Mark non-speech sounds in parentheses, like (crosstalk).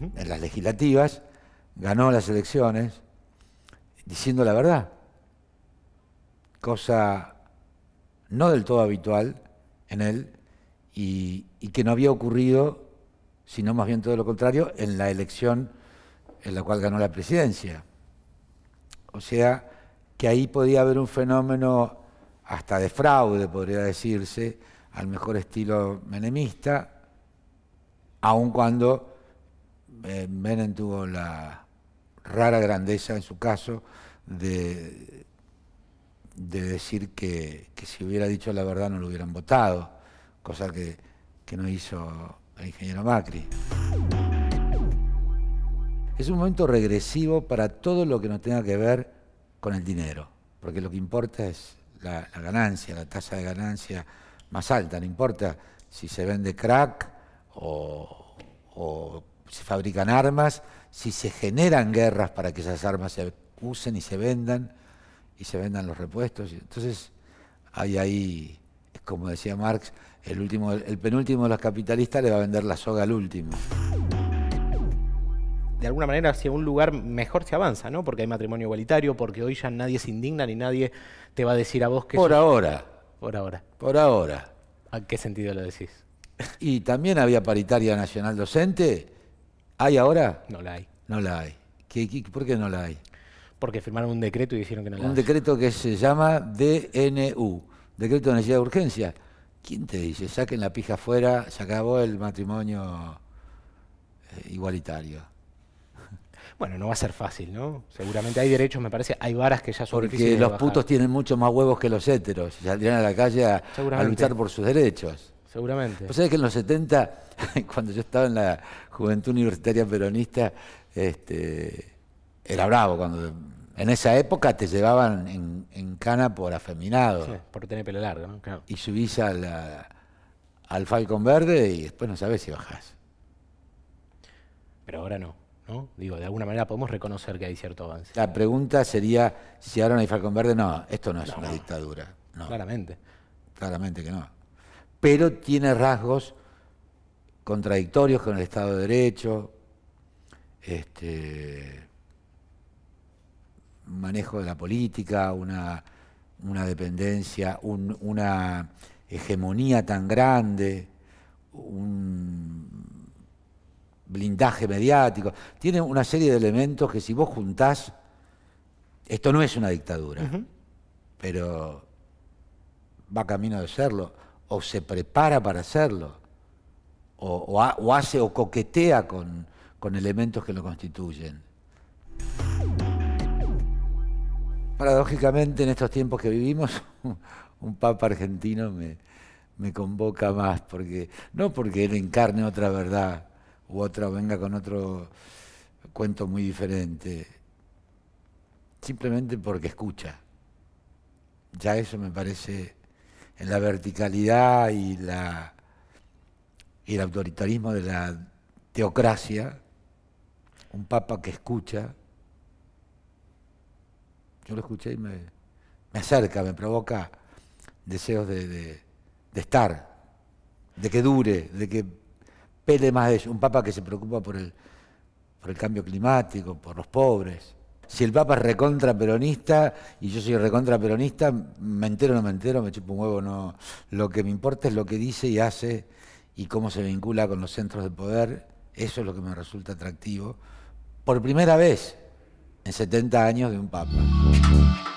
en las legislativas, ganó las elecciones diciendo la verdad, cosa no del todo habitual en él y, y que no había ocurrido, sino más bien todo lo contrario, en la elección en la cual ganó la presidencia. O sea, que ahí podía haber un fenómeno hasta de fraude, podría decirse, al mejor estilo menemista, aun cuando Menem tuvo la rara grandeza en su caso de, decir que, si hubiera dicho la verdad no lo hubieran votado, cosa que, no hizo el ingeniero Macri. Es un momento regresivo para todo lo que no tenga que ver con el dinero, porque lo que importa es la, ganancia, la tasa de ganancia más alta, no importa si se vende crack o se fabrican armas, si se generan guerras para que esas armas se usen y se vendan, y se vendan los repuestos. Entonces, hay ahí, como decía Marx, el, último, el penúltimo de los capitalistas le va a vender la soga al último. De alguna manera hacia un lugar mejor se avanza, ¿no? Porque hay matrimonio igualitario, porque hoy ya nadie se indigna ni nadie te va a decir a vos que... Por ahora. Por ahora. Por ahora. ¿A qué sentido lo decís? Y también había paritaria nacional docente, ¿Hay ahora? No la hay. No la hay. por qué no la hay? Porque firmaron un decreto y dijeron que no la hay. Un decreto que se llama DNU, Decreto de Necesidad de Urgencia. ¿Quién te dice? Saquen la pija afuera, se acabó el matrimonio eh, igualitario. (laughs) Bueno, no va a ser fácil, ¿no? Seguramente hay derechos, me parece, hay varas que ya son difíciles los putos tienen mucho más huevos que los héteros, saldrían a la calle a luchar por sus derechos. Seguramente. Vos sabés que en los 70, (laughs) cuando yo estaba en la juventud universitaria peronista, este, era bravo. cuando En esa época te llevaban en, en cana por afeminado. por tener pelo largo. Y subís al Falcon Verde y después no sabés si bajás. Pero ahora no. ¿no? Digo, de alguna manera podemos reconocer que hay cierto avance. La pregunta sería si ahora no hay Falcon Verde. No, esto no es una no. dictadura. Claramente. Claramente que no pero tiene rasgos contradictorios con el Estado de Derecho, este, manejo de la política, una, dependencia, una hegemonía tan grande, un blindaje mediático. Tiene una serie de elementos que si vos juntás, esto no es una dictadura, pero va camino de serlo o se prepara para hacerlo, o, hace o coquetea con, elementos que lo constituyen. Paradójicamente, en estos tiempos que vivimos, (laughs) un papa argentino me, convoca más, porque no porque él encarne otra verdad u otra o venga con otro cuento muy diferente, simplemente porque escucha. Ya eso me parece en la verticalidad y, la, y el autoritarismo de la teocracia, un papa que escucha. Yo lo escuché y me, acerca, me provoca deseos de, estar, de que dure, de que pele más de eso, Un papa que se preocupa por el, por el cambio climático, por los pobres si el Papa es recontra peronista y yo soy recontra peronista, me entero o no me entero, me chupo un huevo, no. Lo que me importa es lo que dice y hace y cómo se vincula con los centros de poder. Eso es lo que me resulta atractivo. Por primera vez en 70 años de un Papa.